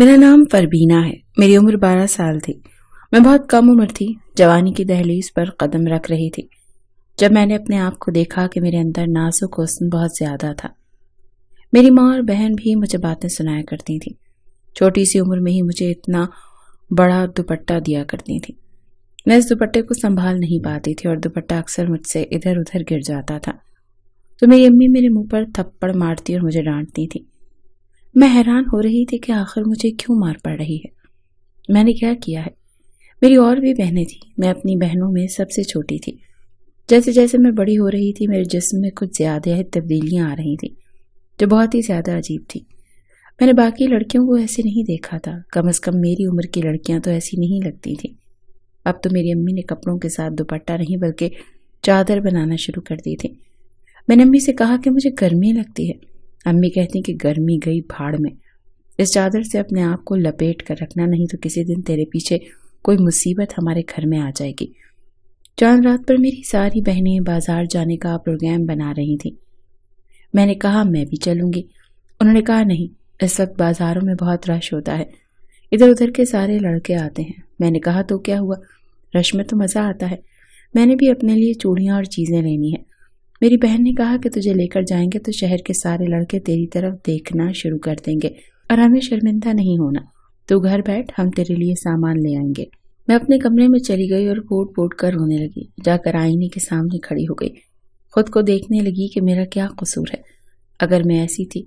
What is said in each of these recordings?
मेरा नाम परबीना है मेरी उम्र बारह साल थी मैं बहुत कम उम्र थी जवानी की दहलीज पर कदम रख रही थी जब मैंने अपने आप को देखा कि मेरे अंदर नाजुक हसन बहुत ज़्यादा था मेरी माँ और बहन भी मुझे बातें सुनाया करती थी छोटी सी उम्र में ही मुझे इतना बड़ा दुपट्टा दिया करती थी मैं इस दुपट्टे को संभाल नहीं पाती थी और दुपट्टा अक्सर मुझसे इधर उधर गिर जाता था तो मेरी अम्मी मेरे मुंह पर थप्पड़ मारती और मुझे डांटती थी मैं हैरान हो रही थी कि आखिर मुझे क्यों मार पड़ रही है मैंने क्या किया है मेरी और भी बहनें थीं मैं अपनी बहनों में सबसे छोटी थी जैसे जैसे मैं बड़ी हो रही थी मेरे जिस्म में कुछ ज़्यादा ही आ रही थी जो बहुत ही ज़्यादा अजीब थी मैंने बाकी लड़कियों को ऐसे नहीं देखा था कम अज़ कम मेरी उम्र की लड़कियां तो ऐसी नहीं लगती थीं अब तो मेरी अम्मी ने कपड़ों के साथ दुपट्टा नहीं बल्कि चादर बनाना शुरू कर दी थी मैंने अम्मी से कहा कि मुझे गर्मी लगती है अम्मी कहती हैं कि गर्मी गई भाड़ में इस चादर से अपने आप को लपेट कर रखना नहीं तो किसी दिन तेरे पीछे कोई मुसीबत हमारे घर में आ जाएगी चांद रात पर मेरी सारी बहनें बाजार जाने का प्रोग्राम बना रही थी मैंने कहा मैं भी चलूंगी उन्होंने कहा नहीं इस वक्त बाजारों में बहुत रश होता है इधर उधर के सारे लड़के आते हैं मैंने कहा तो क्या हुआ रश में तो मज़ा आता है मैंने भी अपने लिए चूड़ियां और चीज़ें लेनी है मेरी बहन ने कहा कि तुझे लेकर जाएंगे तो शहर के सारे लड़के तेरी तरफ देखना शुरू कर देंगे और हमें शर्मिंदा नहीं होना तू घर बैठ हम तेरे लिए सामान ले आएंगे मैं अपने कमरे में चली गई और बोट पोट कर रोने लगी जाकर आईने के सामने खड़ी हो गई खुद को देखने लगी कि मेरा क्या कसूर है अगर मैं ऐसी थी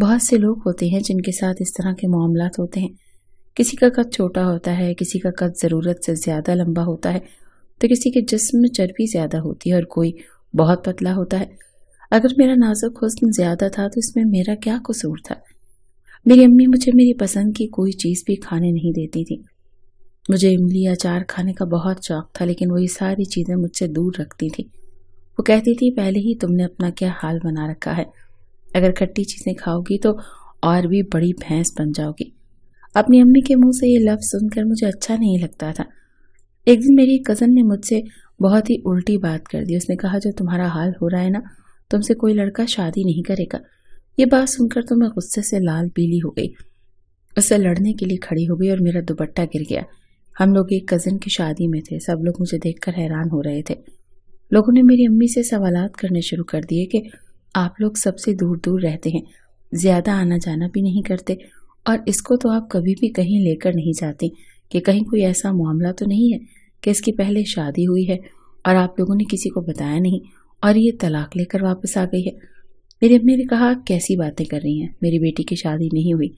बहुत से लोग होते हैं जिनके साथ इस तरह के मामला होते हैं किसी का कद छोटा होता है किसी का कद ज़रूरत से ज़्यादा लंबा होता है तो किसी के जिसम में चर्बी ज़्यादा होती है और कोई बहुत पतला होता है अगर मेरा नाजुक हुस्न ज़्यादा था तो इसमें मेरा क्या कसूर था मेरी अम्मी मुझे मेरी पसंद की कोई चीज़ भी खाने नहीं देती थी मुझे इमली अचार खाने का बहुत शौक था लेकिन वो ये सारी चीज़ें मुझसे दूर रखती थी वो कहती थी पहले ही तुमने अपना क्या हाल बना रखा है अगर खट्टी चीज़ें खाओगी तो और भी बड़ी भैंस बन जाओगी अपनी अम्मी के मुंह से ये लफ्ज़ सुनकर मुझे अच्छा नहीं लगता था एक दिन मेरी कज़न ने मुझसे बहुत ही उल्टी बात कर दी उसने कहा जो तुम्हारा हाल हो रहा है ना तुमसे कोई लड़का शादी नहीं करेगा ये बात सुनकर तो मैं गुस्से से लाल पीली हो गई उससे लड़ने के लिए खड़ी हो गई और मेरा दुपट्टा गिर गया हम लोग एक कज़न की शादी में थे सब लोग मुझे देखकर हैरान हो रहे थे लोगों ने मेरी अम्मी से सवाल करने शुरू कर दिए कि आप लोग सबसे दूर दूर रहते हैं ज़्यादा आना जाना भी नहीं करते और इसको तो आप कभी भी कहीं लेकर नहीं जाते कि कहीं कोई ऐसा मामला तो नहीं है कि इसकी पहले शादी हुई है और आप लोगों ने किसी को बताया नहीं और ये तलाक लेकर वापस आ गई है मेरी अम्मी ने कहा कैसी बातें कर रही हैं मेरी बेटी की शादी नहीं हुई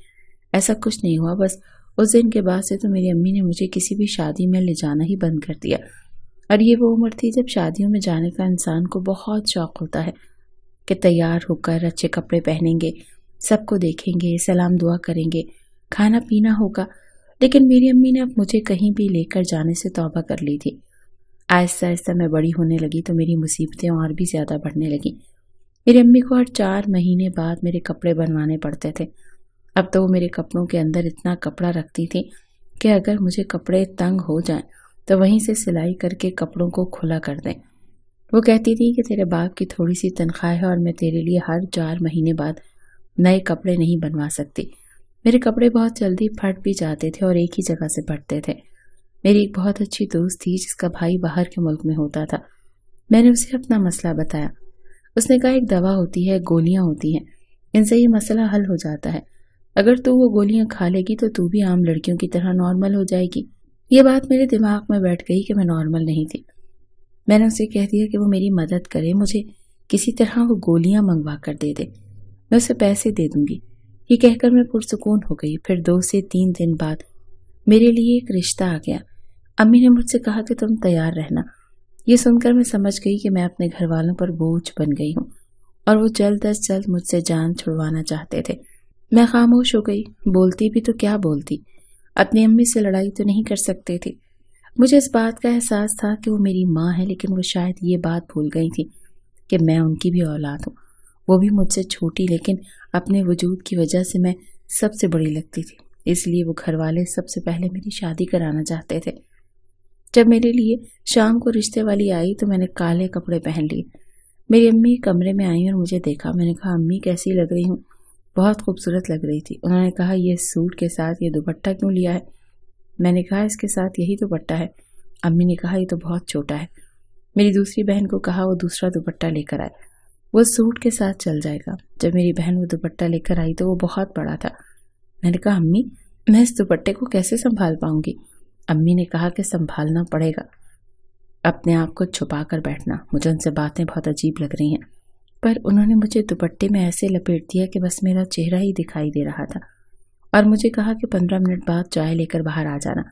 ऐसा कुछ नहीं हुआ बस उस दिन के बाद से तो मेरी अम्मी ने मुझे किसी भी शादी में ले जाना ही बंद कर दिया और ये वो उम्र थी जब शादियों में जाने का इंसान को बहुत शौक होता है कि तैयार होकर अच्छे कपड़े पहनेंगे सबको देखेंगे सलाम दुआ करेंगे खाना पीना होगा लेकिन मेरी अम्मी ने अब मुझे कहीं भी लेकर जाने से तौबा कर ली थी आहिस्ता आहिस्ता मैं बड़ी होने लगी तो मेरी मुसीबतें और भी ज़्यादा बढ़ने लगीं मेरी अम्मी को हर चार महीने बाद मेरे कपड़े बनवाने पड़ते थे अब तो वो मेरे कपड़ों के अंदर इतना कपड़ा रखती थी कि अगर मुझे कपड़े तंग हो जाएं तो वहीं से सिलाई करके कपड़ों को खुला कर दें वो कहती थी कि तेरे बाप की थोड़ी सी तनख्वाह है और मैं तेरे लिए हर चार महीने बाद नए कपड़े नहीं बनवा सकती मेरे कपड़े बहुत जल्दी फट भी जाते थे और एक ही जगह से फटते थे मेरी एक बहुत अच्छी दोस्त थी जिसका भाई बाहर के मुल्क में होता था मैंने उसे अपना मसला बताया उसने कहा एक दवा होती है गोलियां होती हैं इनसे ये मसला हल हो जाता है अगर तू वो गोलियां खा लेगी तो तू भी आम लड़कियों की तरह नॉर्मल हो जाएगी ये बात मेरे दिमाग में बैठ गई कि मैं नॉर्मल नहीं थी मैंने उसे कह दिया कि वो मेरी मदद करे मुझे किसी तरह वो गोलियां मंगवा कर दे दे मैं उसे पैसे दे दूंगी ये कहकर मैं पुरसकून हो गई फिर दो से तीन दिन बाद मेरे लिए एक रिश्ता आ गया अम्मी ने मुझसे कहा कि तुम तैयार रहना ये सुनकर मैं समझ गई कि मैं अपने घर वालों पर बोझ बन गई हूँ और वो जल्द अज जल्द मुझसे जान छुड़वाना चाहते थे मैं खामोश हो गई बोलती भी तो क्या बोलती अपनी अम्मी से लड़ाई तो नहीं कर सकते थे मुझे इस बात का एहसास था कि वो मेरी माँ है लेकिन वो शायद ये बात भूल गई थी कि मैं उनकी भी औलाद हूँ वो भी मुझसे छोटी लेकिन अपने वजूद की वजह से मैं सबसे बड़ी लगती थी इसलिए वो घर वाले सबसे पहले मेरी शादी कराना चाहते थे जब मेरे लिए शाम को रिश्ते वाली आई तो मैंने काले कपड़े पहन लिए मेरी अम्मी कमरे में आई और मुझे देखा मैंने कहा अम्मी कैसी लग रही हूँ बहुत खूबसूरत लग रही थी उन्होंने कहा यह सूट के साथ ये दुपट्टा क्यों लिया है मैंने कहा इसके साथ यही दुपट्टा है अम्मी ने कहा यह तो बहुत छोटा है मेरी दूसरी बहन को कहा वो दूसरा दुपट्टा लेकर आए वो सूट के साथ चल जाएगा जब मेरी बहन वो दुपट्टा लेकर आई तो वो बहुत बड़ा था मैंने कहा अम्मी मैं इस दुपट्टे को कैसे संभाल पाऊंगी अम्मी ने कहा कि संभालना पड़ेगा अपने आप को छुपा कर बैठना मुझे उनसे बातें बहुत अजीब लग रही हैं पर उन्होंने मुझे दुपट्टे में ऐसे लपेट दिया कि बस मेरा चेहरा ही दिखाई दे रहा था और मुझे कहा कि पंद्रह मिनट बाद चाय लेकर बाहर आ जाना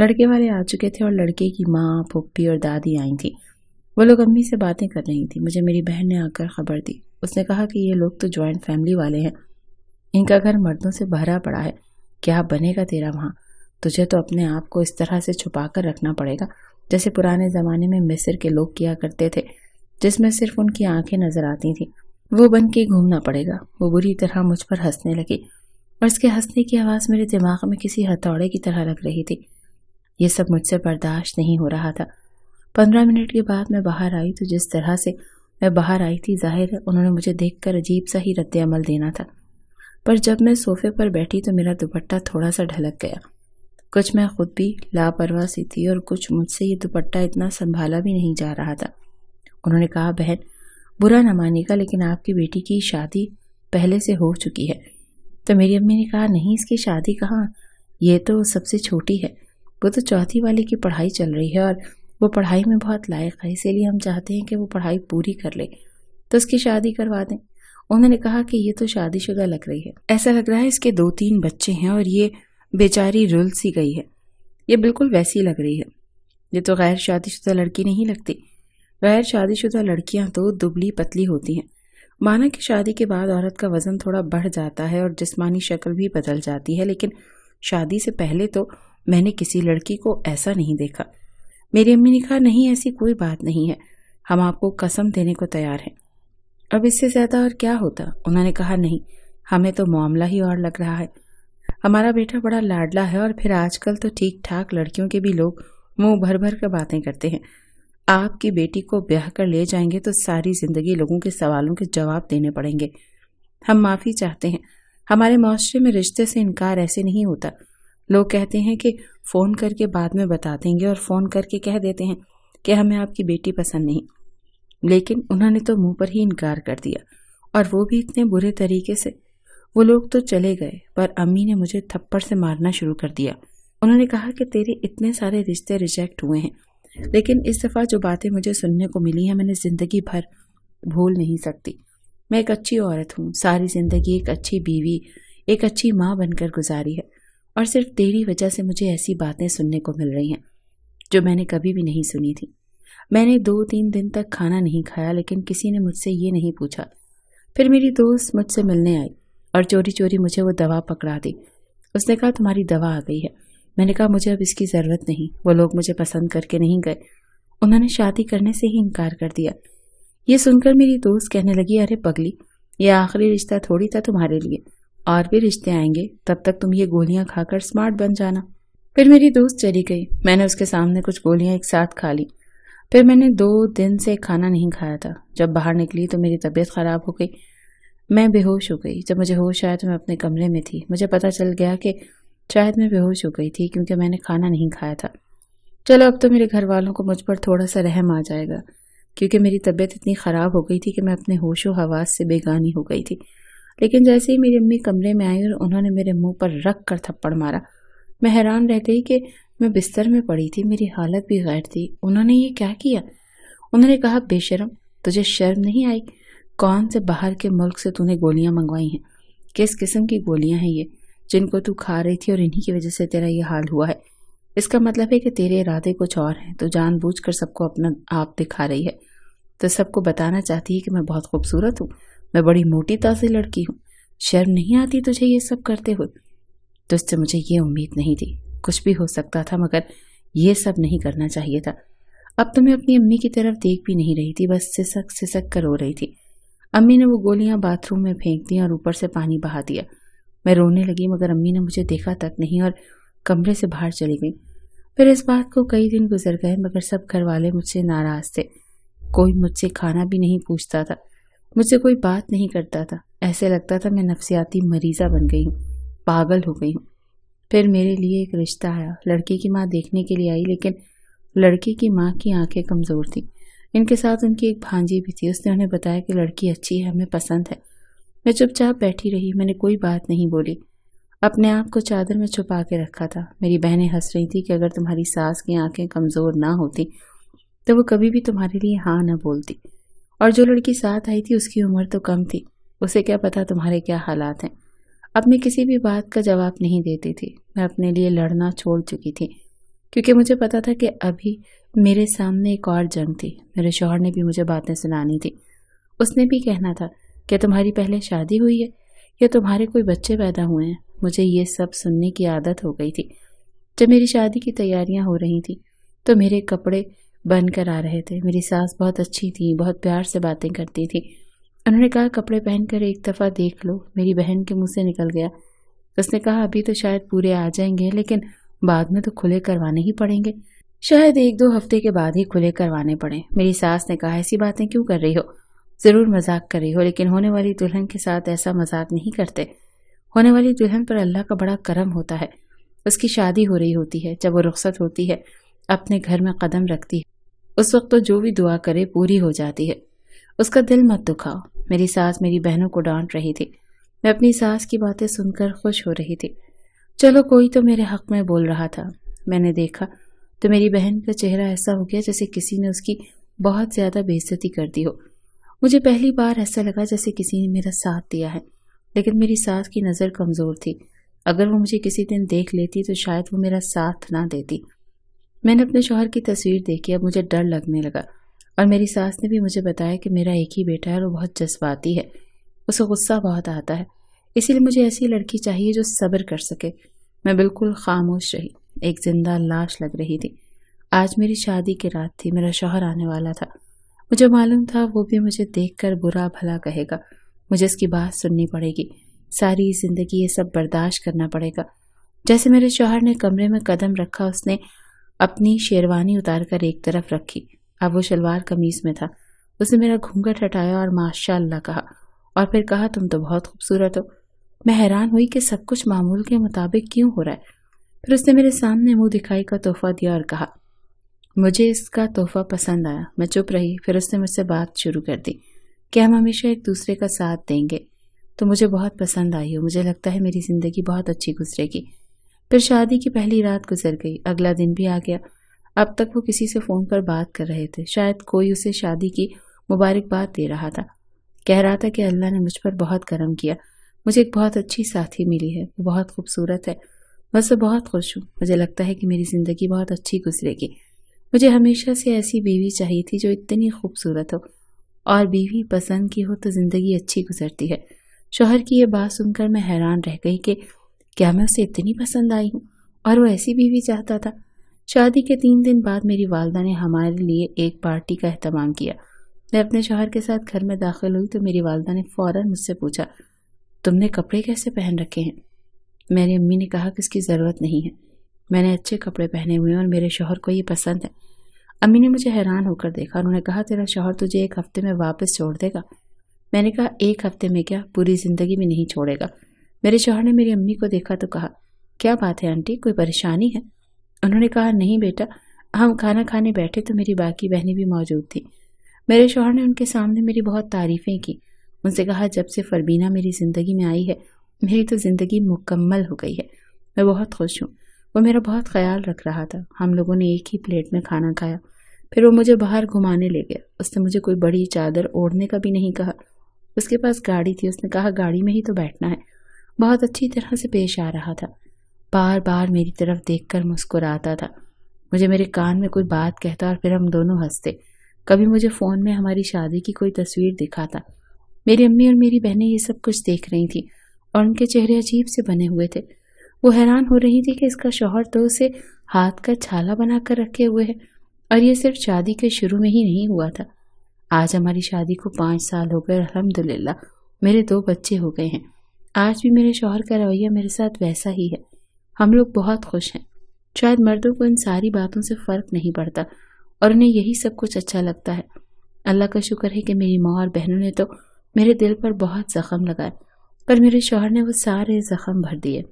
लड़के वाले आ चुके थे और लड़के की माँ पप्पी और दादी आई थी वो लोग अम्मी से बातें कर रही थी मुझे मेरी बहन ने आकर खबर दी उसने कहा कि ये लोग तो ज्वाइंट फैमिली वाले हैं इनका घर मर्दों से भरा पड़ा है क्या बनेगा तेरा वहाँ तुझे तो अपने आप को इस तरह से छुपा कर रखना पड़ेगा जैसे पुराने ज़माने में मिस्र के लोग किया करते थे जिसमें सिर्फ उनकी आंखें नज़र आती थीं वो बन के घूमना पड़ेगा वो बुरी तरह मुझ पर हंसने लगी और इसके हंसने की आवाज़ मेरे दिमाग में किसी हथौड़े की तरह लग रही थी ये सब मुझसे बर्दाश्त नहीं हो रहा था पंद्रह मिनट के बाद मैं बाहर आई तो जिस तरह से मैं बाहर आई थी जाहिर है उन्होंने मुझे देखकर अजीब सा ही रद्दमल देना था पर जब मैं सोफे पर बैठी तो मेरा दुपट्टा थोड़ा सा ढलक गया कुछ मैं खुद भी लापरवाह सी थी और कुछ मुझसे ये दुपट्टा इतना संभाला भी नहीं जा रहा था उन्होंने कहा बहन बुरा ना मानेगा लेकिन आपकी बेटी की शादी पहले से हो चुकी है तो मेरी अम्मी ने कहा नहीं इसकी शादी कहाँ ये तो सबसे छोटी है वो तो चौथी वाले की पढ़ाई चल रही है और वो पढ़ाई में बहुत लायक है इसीलिए हम चाहते हैं कि वो पढ़ाई पूरी कर ले तो उसकी शादी करवा दें उन्होंने कहा कि ये तो शादीशुदा लग रही है ऐसा लग रहा है इसके दो तीन बच्चे हैं और ये बेचारी रुल सी गई है ये बिल्कुल वैसी लग रही है ये तो गैर शादीशुदा लड़की नहीं लगती गैर शादीशुदा लड़कियां तो दुबली पतली होती हैं माना कि शादी के बाद औरत का वज़न थोड़ा बढ़ जाता है और जिसमानी शक्ल भी बदल जाती है लेकिन शादी से पहले तो मैंने किसी लड़की को ऐसा नहीं देखा मेरी अम्मी ने कहा नहीं ऐसी कोई बात नहीं है हम आपको कसम देने को तैयार हैं अब इससे ज़्यादा और क्या होता उन्होंने कहा नहीं हमें तो मामला ही और लग रहा है हमारा बेटा बड़ा लाडला है और फिर आजकल तो ठीक ठाक लड़कियों के भी लोग मुंह भर भर कर बातें करते हैं आपकी बेटी को ब्याह कर ले जाएंगे तो सारी जिंदगी लोगों के सवालों के जवाब देने पड़ेंगे हम माफ़ी चाहते हैं हमारे मुआरे में रिश्ते से इनकार ऐसे नहीं होता लोग कहते हैं कि फ़ोन करके बाद में बता देंगे और फ़ोन करके कह देते हैं कि हमें आपकी बेटी पसंद नहीं लेकिन उन्होंने तो मुंह पर ही इनकार कर दिया और वो भी इतने बुरे तरीके से वो लोग तो चले गए पर अम्मी ने मुझे थप्पड़ से मारना शुरू कर दिया उन्होंने कहा कि तेरे इतने सारे रिश्ते रिजेक्ट हुए हैं लेकिन इस दफ़ा जो बातें मुझे सुनने को मिली हैं मैंने ज़िंदगी भर भूल नहीं सकती मैं एक अच्छी औरत हूँ सारी ज़िंदगी एक अच्छी बीवी एक अच्छी माँ बनकर गुजारी है और सिर्फ तेरी वजह से मुझे ऐसी बातें सुनने को मिल रही हैं जो मैंने कभी भी नहीं सुनी थी मैंने दो तीन दिन तक खाना नहीं खाया लेकिन किसी ने मुझसे ये नहीं पूछा फिर मेरी दोस्त मुझसे मिलने आई और चोरी चोरी मुझे वो दवा पकड़ा दी उसने कहा तुम्हारी दवा आ गई है मैंने कहा मुझे अब इसकी ज़रूरत नहीं वो लोग मुझे पसंद करके नहीं गए उन्होंने शादी करने से ही इनकार कर दिया ये सुनकर मेरी दोस्त कहने लगी अरे पगली ये आखिरी रिश्ता थोड़ी था तुम्हारे लिए और भी रिश्ते आएंगे तब तक तुम ये गोलियां खाकर स्मार्ट बन जाना फिर मेरी दोस्त चली गई मैंने उसके सामने कुछ गोलियां एक साथ खा ली फिर मैंने दो दिन से खाना नहीं खाया था जब बाहर निकली तो मेरी तबीयत ख़राब हो गई मैं बेहोश हो गई जब मुझे होश आया तो मैं अपने कमरे में थी मुझे पता चल गया कि शायद मैं बेहोश हो गई थी क्योंकि मैंने खाना नहीं खाया था चलो अब तो मेरे घर वालों को मुझ पर थोड़ा सा रहम आ जाएगा क्योंकि मेरी तबीयत इतनी ख़राब हो गई थी कि मैं अपने होशो हवास से बेगानी हो गई थी लेकिन जैसे ही मेरी अम्मी कमरे में आई और उन्होंने मेरे मुंह पर रख कर थप्पड़ मारा मैं हैरान रह गई कि मैं बिस्तर में पड़ी थी मेरी हालत भी गैर थी उन्होंने ये क्या किया उन्होंने कहा बेशरम तुझे शर्म नहीं आई कौन से बाहर के मुल्क से तूने गोलियां मंगवाई हैं किस किस्म की गोलियां हैं ये जिनको तू खा रही थी और इन्हीं की वजह से तेरा ये हाल हुआ है इसका मतलब है कि तेरे इरादे कुछ और हैं तो जानबूझकर सबको अपना आप दिखा रही है तो सबको बताना चाहती है कि मैं बहुत खूबसूरत हूँ मैं बड़ी मोटी ताज़ी लड़की हूँ शर्म नहीं आती तुझे ये सब करते हुए तुझसे मुझे ये उम्मीद नहीं थी कुछ भी हो सकता था मगर ये सब नहीं करना चाहिए था अब तो मैं अपनी अम्मी की तरफ देख भी नहीं रही थी बस सिसक सिसक कर रो रही थी अम्मी ने वो गोलियां बाथरूम में फेंक दी और ऊपर से पानी बहा दिया मैं रोने लगी मगर अम्मी ने मुझे देखा तक नहीं और कमरे से बाहर चली गई फिर इस बात को कई दिन गुजर गए मगर सब घर वाले मुझसे नाराज़ थे कोई मुझसे खाना भी नहीं पूछता था मुझसे कोई बात नहीं करता था ऐसे लगता था मैं नफसियाती मरीज़ा बन गई हूँ पागल हो गई हूँ फिर मेरे लिए एक रिश्ता आया लड़के की माँ देखने के लिए आई लेकिन लड़के की माँ की आंखें कमज़ोर थीं इनके साथ उनकी एक भांजी भी थी उसने उन्हें बताया कि लड़की अच्छी है हमें पसंद है मैं चुपचाप बैठी रही मैंने कोई बात नहीं बोली अपने आप को चादर में छुपा के रखा था मेरी बहनें हंस रही थी कि अगर तुम्हारी सास की आंखें कमज़ोर ना होती तो वो कभी भी तुम्हारे लिए हाँ ना बोलती और जो लड़की साथ आई थी उसकी उम्र तो कम थी उसे क्या पता तुम्हारे क्या हालात हैं अब मैं किसी भी बात का जवाब नहीं देती थी मैं अपने लिए लड़ना छोड़ चुकी थी क्योंकि मुझे पता था कि अभी मेरे सामने एक और जंग थी मेरे शोहर ने भी मुझे बातें सुनानी थी उसने भी कहना था क्या तुम्हारी पहले शादी हुई है या तुम्हारे कोई बच्चे पैदा हुए हैं मुझे ये सब सुनने की आदत हो गई थी जब मेरी शादी की तैयारियां हो रही थी तो मेरे कपड़े बन कर आ रहे थे मेरी सास बहुत अच्छी थी बहुत प्यार से बातें करती थी उन्होंने कहा कपड़े पहनकर एक दफ़ा देख लो मेरी बहन के मुंह से निकल गया उसने कहा अभी तो शायद पूरे आ जाएंगे लेकिन बाद में तो खुले करवाने ही पड़ेंगे शायद एक दो हफ्ते के बाद ही खुले करवाने पड़े मेरी सास ने कहा ऐसी बातें क्यों कर रही हो ज़रूर मजाक कर रही हो लेकिन होने वाली दुल्हन के साथ ऐसा मजाक नहीं करते होने वाली दुल्हन पर अल्लाह का बड़ा करम होता है उसकी शादी हो रही होती है जब वो रुख्सत होती है अपने घर में कदम रखती है उस वक्त तो जो भी दुआ करे पूरी हो जाती है उसका दिल मत दुखाओ मेरी सास मेरी बहनों को डांट रही थी मैं अपनी सास की बातें सुनकर खुश हो रही थी चलो कोई तो मेरे हक में बोल रहा था मैंने देखा तो मेरी बहन का चेहरा ऐसा हो गया जैसे किसी ने उसकी बहुत ज़्यादा बेइज्जती कर दी हो मुझे पहली बार ऐसा लगा जैसे किसी ने मेरा साथ दिया है लेकिन मेरी सास की नज़र कमज़ोर थी अगर वो मुझे किसी दिन देख लेती तो शायद वो मेरा साथ ना देती मैंने अपने शोहर की तस्वीर देखी अब मुझे डर लगने लगा और मेरी सास ने भी मुझे बताया कि मेरा एक ही बेटा है और वो बहुत जज्बाती है उसको गुस्सा बहुत आता है इसीलिए मुझे ऐसी लड़की चाहिए जो सब्र कर सके मैं बिल्कुल खामोश रही एक जिंदा लाश लग रही थी आज मेरी शादी की रात थी मेरा शोहर आने वाला था मुझे मालूम था वो भी मुझे देखकर बुरा भला कहेगा मुझे इसकी बात सुननी पड़ेगी सारी ज़िंदगी ये सब बर्दाश्त करना पड़ेगा जैसे मेरे शोहर ने कमरे में कदम रखा उसने अपनी शेरवानी उतार कर एक तरफ रखी अब वो शलवार कमीज में था उसने मेरा घूंघट हटाया और माशाला कहा और फिर कहा तुम तो बहुत खूबसूरत हो मैं हैरान हुई कि सब कुछ मामूल के मुताबिक क्यों हो रहा है फिर उसने मेरे सामने मुंह दिखाई का तोहफा दिया और कहा मुझे इसका तोहफा पसंद आया मैं चुप रही फिर उसने मुझसे बात शुरू कर दी कि हम हमेशा एक दूसरे का साथ देंगे तो मुझे बहुत पसंद आई हो मुझे लगता है मेरी ज़िंदगी बहुत अच्छी गुजरेगी फिर शादी की पहली रात गुजर गई अगला दिन भी आ गया अब तक वो किसी से फ़ोन पर बात कर रहे थे शायद कोई उसे शादी की मुबारकबाद दे रहा था कह रहा था कि अल्लाह ने मुझ पर बहुत गर्म किया मुझे एक बहुत अच्छी साथी मिली है वो बहुत खूबसूरत है मैं से बहुत खुश हूँ मुझे लगता है कि मेरी ज़िंदगी बहुत अच्छी गुजरेगी मुझे हमेशा से ऐसी बीवी चाहिए थी जो इतनी खूबसूरत हो और बीवी पसंद की हो तो ज़िंदगी अच्छी गुजरती है शोहर की यह बात सुनकर मैं हैरान रह गई कि क्या मैं उसे इतनी पसंद आई हूँ और वो ऐसी बीवी चाहता था शादी के तीन दिन बाद मेरी वालदा ने हमारे लिए एक पार्टी का अहतमाम किया मैं अपने शोहर के साथ घर में दाखिल हुई तो मेरी वालदा ने फ़ौरन मुझसे पूछा तुमने कपड़े कैसे पहन रखे हैं मेरी अम्मी ने कहा कि इसकी ज़रूरत नहीं है मैंने अच्छे कपड़े पहने हुए हैं और मेरे शोहर को ये पसंद है अम्मी ने मुझे हैरान होकर देखा उन्होंने कहा तेरा शोहर तुझे एक हफ़्ते में वापस छोड़ देगा मैंने कहा एक हफ़्ते में क्या पूरी ज़िंदगी में नहीं छोड़ेगा मेरे शोहर ने मेरी अम्मी को देखा तो कहा क्या बात है आंटी कोई परेशानी है उन्होंने कहा नहीं बेटा हम खाना खाने बैठे तो मेरी बाकी बहनें भी मौजूद थी मेरे शोहर ने उनके सामने मेरी बहुत तारीफ़ें की उनसे कहा जब से फ़रबीना मेरी ज़िंदगी में आई है मेरी तो ज़िंदगी मुकम्मल हो गई है मैं बहुत खुश हूँ वो मेरा बहुत ख्याल रख रहा था हम लोगों ने एक ही प्लेट में खाना खाया फिर वो मुझे बाहर घुमाने ले गया उसने मुझे कोई बड़ी चादर ओढ़ने का भी नहीं कहा उसके पास गाड़ी थी उसने कहा गाड़ी में ही तो बैठना है बहुत अच्छी तरह से पेश आ रहा था बार बार मेरी तरफ देखकर मुस्कुराता था मुझे मेरे कान में कोई बात कहता और फिर हम दोनों हंसते कभी मुझे फ़ोन में हमारी शादी की कोई तस्वीर दिखाता मेरी अम्मी और मेरी बहनें ये सब कुछ देख रही थी और उनके चेहरे अजीब से बने हुए थे वो हैरान हो रही थी कि इसका शौहर तो उसे हाथ का छाला बनाकर रखे हुए है और ये सिर्फ शादी के शुरू में ही नहीं हुआ था आज हमारी शादी को पाँच साल हो गए अलहमदिल्ला मेरे दो बच्चे हो गए हैं आज भी मेरे शोहर का रवैया मेरे साथ वैसा ही है हम लोग बहुत खुश हैं शायद मर्दों को इन सारी बातों से फ़र्क नहीं पड़ता और उन्हें यही सब कुछ अच्छा लगता है अल्लाह का शुक्र है कि मेरी माँ और बहनों ने तो मेरे दिल पर बहुत ज़ख्म लगाए पर मेरे शोहर ने वो सारे ज़ख्म भर दिए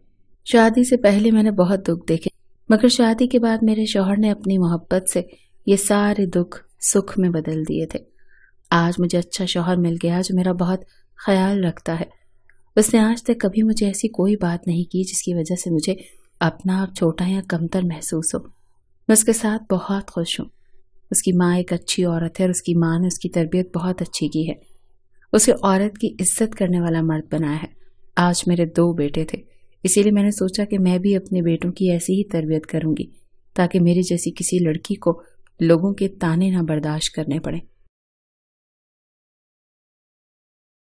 शादी से पहले मैंने बहुत दुख देखे मगर शादी के बाद मेरे शोहर ने अपनी मोहब्बत से ये सारे दुख सुख में बदल दिए थे आज मुझे अच्छा शोहर मिल गया जो मेरा बहुत ख्याल रखता है उसने आज तक कभी मुझे ऐसी कोई बात नहीं की जिसकी वजह से मुझे अपना और छोटा या कमतर महसूस हो मैं उसके साथ बहुत खुश हूँ उसकी माँ एक अच्छी औरत है और उसकी माँ ने उसकी तरबियत बहुत अच्छी की है उसे औरत की इज्जत करने वाला मर्द बनाया है आज मेरे दो बेटे थे इसीलिए मैंने सोचा कि मैं भी अपने बेटों की ऐसी ही तरबियत करूंगी ताकि मेरी जैसी किसी लड़की को लोगों के ताने ना बर्दाश्त करने पड़े